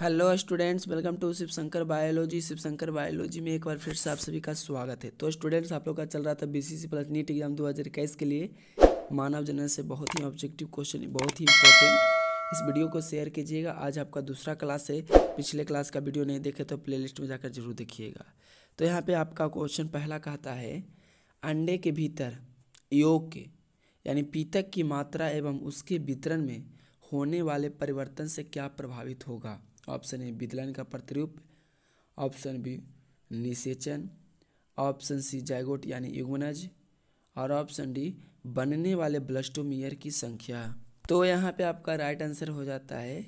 hello students welcome to Shiv Shankar biology Shiv Shankar biology में एक बार फिर से आप सभी का स्वागत है तो स्टूडेंट्स आप लोग का चल रहा था बीसीसी प्लस नीट एग्जाम 2021 के लिए मानव जनरल से बहुत ही ऑब्जेक्टिव क्वेश्चन है बहुत ही इंपॉर्टेंट इस वीडियो को शेयर कीजिएगा आज आपका दूसरा क्लास है पिछले क्लास का वीडियो नहीं देखे तो प्ले में जाकर जरूर देखिएगा तो यहाँ पर आपका क्वेश्चन पहला कहता है अंडे के भीतर योग के यानी पीतक की मात्रा एवं उसके वितरण में होने वाले परिवर्तन से क्या प्रभावित होगा ऑप्शन ए विदलन का प्रतिरूप ऑप्शन बी निषेचन ऑप्शन सी जैगोट यानी युगमनज और ऑप्शन डी बनने वाले ब्लस्टोमियर की संख्या तो यहाँ पे आपका राइट आंसर हो जाता है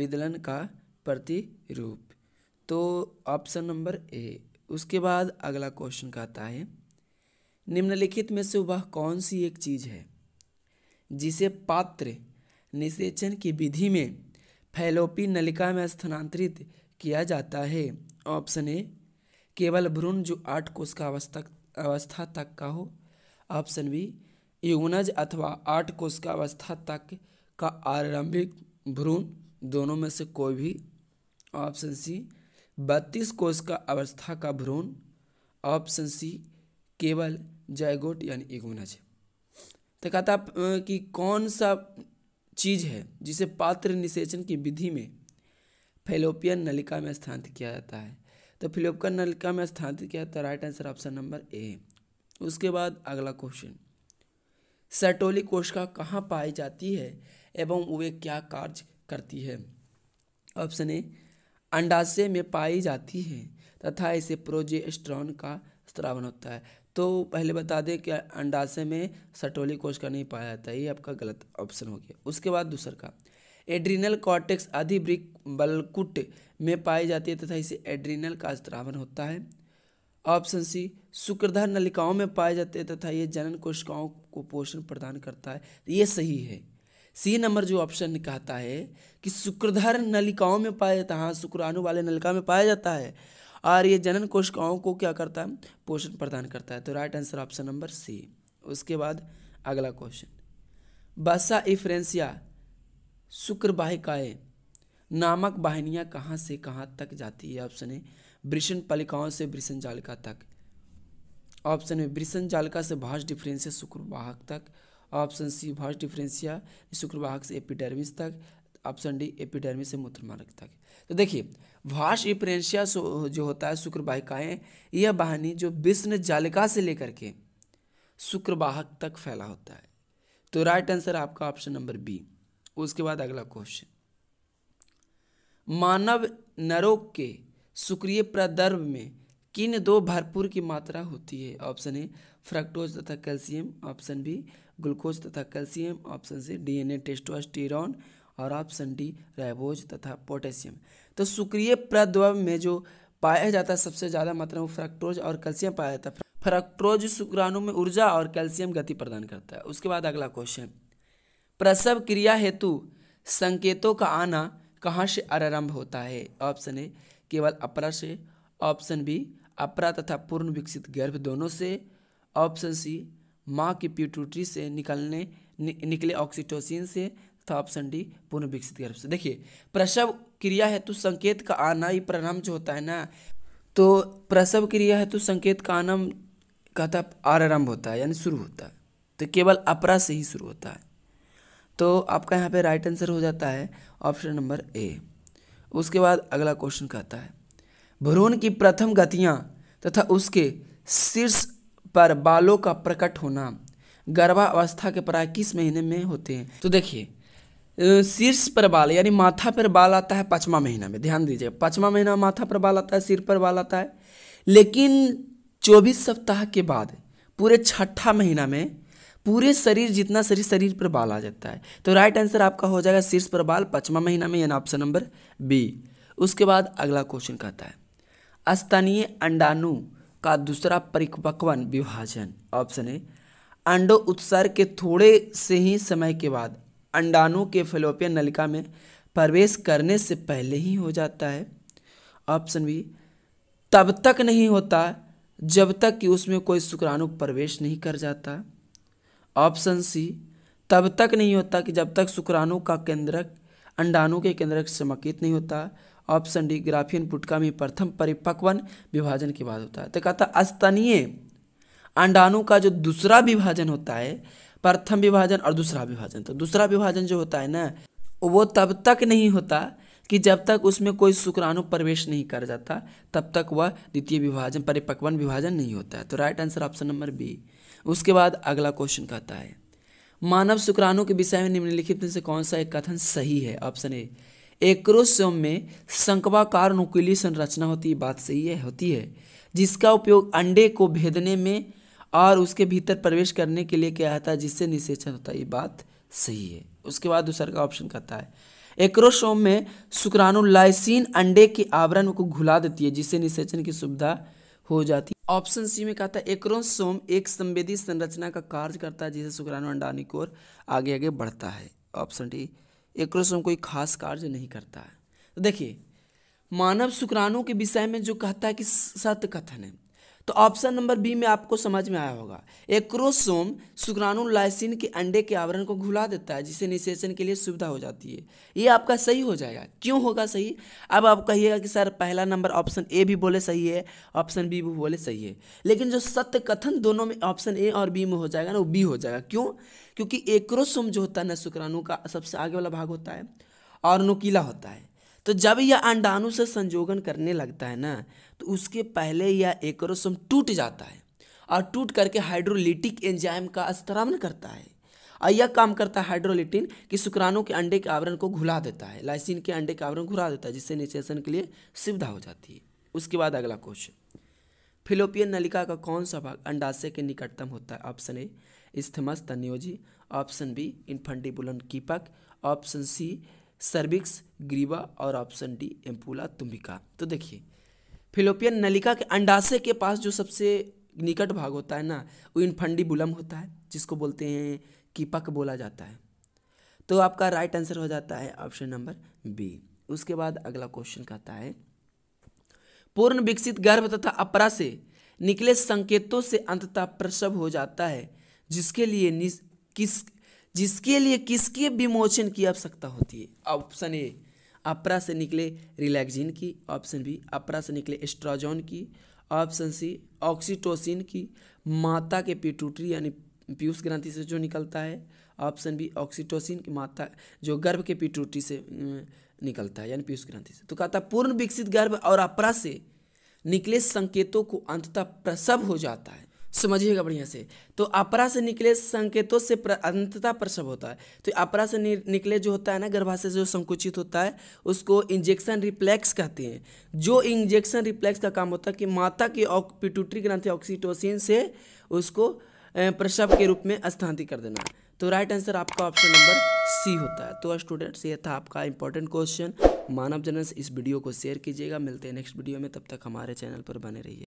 विदलन का प्रतिरूप तो ऑप्शन नंबर ए उसके बाद अगला क्वेश्चन कहता है निम्नलिखित में से वह कौन सी एक चीज़ है जिसे पात्र निषेचन की विधि में फैलोपी नलिका में स्थानांतरित किया जाता है ऑप्शन ए केवल भ्रूण जो आठ कोश का अवस्था अवस्था तक का हो ऑप्शन बी युगनज अथवा आठ कोश का अवस्था तक का आरंभिक भ्रूण दोनों में से कोई भी ऑप्शन सी बत्तीस कोश का अवस्था का भ्रूण ऑप्शन सी केवल जयगोट यानी युगनज तो कहता कि कौन सा चीज है जिसे पात्र निषेचन की विधि में फेलोपियन नलिका में स्थानांतरित किया जाता है तो फिलोपियन नलिका में स्थानांतरित किया जाता है right answer option number A उसके बाद अगला क्वेश्चन सैटोली कोशिका कहाँ पाई जाती है एवं वे क्या कार्य करती है ऑप्शन ए अंडाशय में पाई जाती है तथा इसे प्रोजेस्ट्रॉन का स्त्रावन होता है तो पहले बता दें कि अंडाशय में सटोली कोश का नहीं पाया जाता ये आपका गलत ऑप्शन हो गया उसके बाद दूसरा का एड्रीनल कॉर्टेक्स अधिवृक बलकुट में पाई जाती है तथा इसे एड्रीनल का स्त्रावन होता है ऑप्शन सी शुक्रधार नलिकाओं में पाए जाते हैं तथा ये जनन कोशिकाओं को पोषण प्रदान करता है तो ये सही है सी नंबर जो ऑप्शन कहता है कि शुक्रधार नलिकाओं में पाया जाता है हाँ शुक्राणु वाले नलिका में पाया जाता है और ये जनन कोशिकाओं को क्या करता है पोषण प्रदान करता है तो right answer option number C उसके बाद अगला क्वेश्चन बसा इफ्रेंसिया शुक्रवाहिकाएँ नामक वाहिनियाँ कहाँ से कहाँ तक जाती है ऑप्शन ए वृषण पलिकाओं से वृषण जालिका तक ऑप्शन ए वृषण जालिका से भाष डिफ्रेंसिया शुक्रवाहक तक ऑप्शन सी भाष डिफ्रेंसिया शुक्रवाहक से एपिडर्मिस तक ऑप्शन डी एपिडर्मी से मूत्र मार्ग तक तो देखिए वाश इपरेंशिया जो होता है शुक्रवाहिकाएँ यह वाहिनी जो विष्ण जालिका से लेकर के शुक्रवाहक तक फैला होता है तो राइट आंसर आपका ऑप्शन नंबर बी उसके बाद अगला क्वेश्चन मानव नरोग के सुक्रिय प्रदर्भ में किन दो भरपूर की मात्रा होती है ऑप्शन ए फ्रक्टोज तथा कैल्शियम ऑप्शन बी ग्लूकोज तथा calcium option C DNA N A testosterone और ऑप्शन डी राइबोज तथा पोटेशियम तो सुक्रिय प्रद्रव में जो पाया जाता है सबसे ज़्यादा मात्रा में फ्रक्टोज और कैल्शियम पाया जाता है फ्रक्टोज शुक्राणु में ऊर्जा और कैल्शियम गति प्रदान करता है उसके बाद अगला क्वेश्चन प्रसव क्रिया हेतु संकेतों का आना कहाँ से आरंभ होता है ऑप्शन ए केवल अपरा से ऑप्शन बी अपरा तथा पूर्ण विकसित गर्भ दोनों से ऑप्शन सी माँ की प्यूटूटरी से निकलने नि, निकले ऑक्सीटोसिन से था ऑप्शन डी पुनर्विकसित गर्भ से देखिए प्रसव क्रिया हेतु संकेत का आना ये परिणाम जो होता है ना तो प्रसव क्रिया हेतु संकेत का आना कहता आरंभ होता है यानी शुरू होता है तो केवल अपरा से ही शुरू होता है तो आपका यहाँ पे राइट आंसर हो जाता है ऑप्शन नंबर ए उसके बाद अगला क्वेश्चन कहता है भ्रूण की प्रथम गतियाँ तथा तो उसके शीर्ष पर बालों का प्रकट होना गर्भावस्था के प्राय किस महीने में होते हैं तो देखिए शीर्ष पर बाल यानी माथा पर बाल आता है पाँचवा महीना में ध्यान दीजिए पाँचवा महीना माथा पर बाल आता है सिर पर बाल आता है लेकिन चौबीस सप्ताह के बाद पूरे छठा महीना में पूरे शरीर जितना शरीर शरीर पर बाल आ जाता है तो राइट आंसर आपका हो जाएगा शीर्ष पर बाल पाँचवा महीना में यानी ऑप्शन नंबर बी उसके बाद अगला क्वेश्चन कहता है स्थानीय अंडाणु का दूसरा परिपक्वन विभाजन ऑप्शन ए अंडो उत्सर्ग के थोड़े से ही समय के बाद अंडाणु के फलोपियन नलिका में प्रवेश करने से पहले ही हो जाता है ऑप्शन बी तब तक नहीं होता जब तक कि उसमें कोई शुक्राणु प्रवेश नहीं कर जाता ऑप्शन सी तब तक नहीं होता कि जब तक शुक्राणु का केंद्रक अंडाणु के केंद्रक समकित नहीं होता ऑप्शन डी ग्राफियन पुटका में प्रथम परिपक्वन विभाजन के बाद होता है तो कहता स्तनीय अंडाणु का जो दूसरा विभाजन होता है प्रथम विभाजन और दूसरा विभाजन तो दूसरा विभाजन जो होता है ना वो तब तक नहीं होता कि जब तक उसमें कोई शुक्राणु प्रवेश नहीं कर जाता तब तक वह द्वितीय विभाजन परिपक्वन विभाजन नहीं होता है तो right answer option number B उसके बाद अगला क्वेश्चन कहता है मानव शुक्राणु के विषय में निम्नलिखित में से कौन सा एक कथन सही है ऑप्शन ए एक्रोसोम में शंकवाकार नुकीली संरचना होती है बात सही है होती है जिसका उपयोग अंडे को भेदने में और उसके भीतर प्रवेश करने के लिए क्या आता है जिससे निषेचन होता है ये बात सही है उसके बाद दूसरा का ऑप्शन कहता है एक्रोसोम में शुक्राणु लाइसिन अंडे के आवरण को घुला देती है जिससे निषेचन की सुविधा हो जाती है ऑप्शन सी में कहता है एक्रोसोम एक संवेदी संरचना का कार्य करता है जिससे शुक्राणु अंडानी की ओर आगे आगे बढ़ता है ऑप्शन डी एक्रोसोम कोई खास कार्य नहीं करता है तो देखिए मानव शुक्राणु के विषय में जो कहता है कि सत्य कथन है तो ऑप्शन नंबर बी में आपको समझ में आया होगा एक क्रोसोम शुक्राणु लाइसिन के अंडे के आवरण को घुला देता है जिससे निषेचन के लिए सुविधा हो जाती है ये आपका सही हो जाएगा क्यों होगा सही अब आप कहिएगा कि सर पहला नंबर ऑप्शन ए भी बोले सही है ऑप्शन बी भी बोले सही है लेकिन जो सत्य कथन दोनों में ऑप्शन ए और बी में हो जाएगा ना वो बी हो जाएगा क्यों क्योंकि एक जो होता है ना शुक्राणु का सबसे आगे वाला भाग होता है और नुकीला होता है तो जब यह अंडाणु से संयोगन करने लगता है ना तो उसके पहले यह एक टूट जाता है और टूट करके हाइड्रोलिटिक एंजाइम का स्तरावन करता है और यह काम करता है हाइड्रोलिटिन कि शुक्राणु के अंडे के आवरण को घुला देता है लाइसिन के अंडे के आवरण घुला देता है जिससे निषेचन के लिए सुविधा हो जाती है उसके बाद अगला क्वेश्चन फिलोपियन नलिका का कौन सा भाग अंडाशय के निकटतम होता है ऑप्शन ए स्थमस तन्योजी ऑप्शन बी इन्फंडिबुलन कीपक ऑप्शन सी सर्विक्स ग्रीवा और ऑप्शन डी एम्पुला तुम्बिका तो देखिए फिलोपियन नलिका के अंडाशय के पास जो सबसे निकट भाग होता है ना वो बुलम होता है जिसको बोलते हैं कीपक बोला जाता है तो आपका राइट आंसर हो जाता है ऑप्शन नंबर बी उसके बाद अगला क्वेश्चन कहता है पूर्ण विकसित गर्भ तथा अपरा से निकले संकेतों से अंततः प्रसव हो जाता है जिसके लिए किस जिसके लिए किसके विमोचन की आवश्यकता होती है ऑप्शन ए अपरा से निकले रिलैक्सिन की ऑप्शन बी अपरा से निकले एस्ट्राजोन की ऑप्शन सी ऑक्सीटोसिन की माता के पिटूटरी यानी पीयूष ग्रंथि से जो निकलता है ऑप्शन बी ऑक्सीटोसिन की माता जो गर्भ के पिटूटरी से निकलता है यानी पीयूष ग्रंथि से तो कहता पूर्ण विकसित गर्भ और अपरा से निकले संकेतों को अंततः प्रसव हो जाता है समझिएगा बढ़िया से तो अपरा से निकले संकेतों से अंतता प्रसव होता है तो अपरा से निकले जो होता है ना गर्भाशय जो संकुचित होता है उसको इंजेक्शन रिप्लेक्स कहते हैं जो इंजेक्शन रिप्लेक्स का काम होता है कि माता की पिटूटरी ग्रंथि ऑक्सीटोसिन से उसको प्रसव के रूप में स्थानांतरित कर देना तो राइट आंसर आपका ऑप्शन नंबर सी होता है तो स्टूडेंट्स ये था आपका इंपॉर्टेंट क्वेश्चन मानव जनस इस वीडियो को शेयर कीजिएगा मिलते हैं नेक्स्ट वीडियो में तब तक हमारे चैनल पर बने रहिए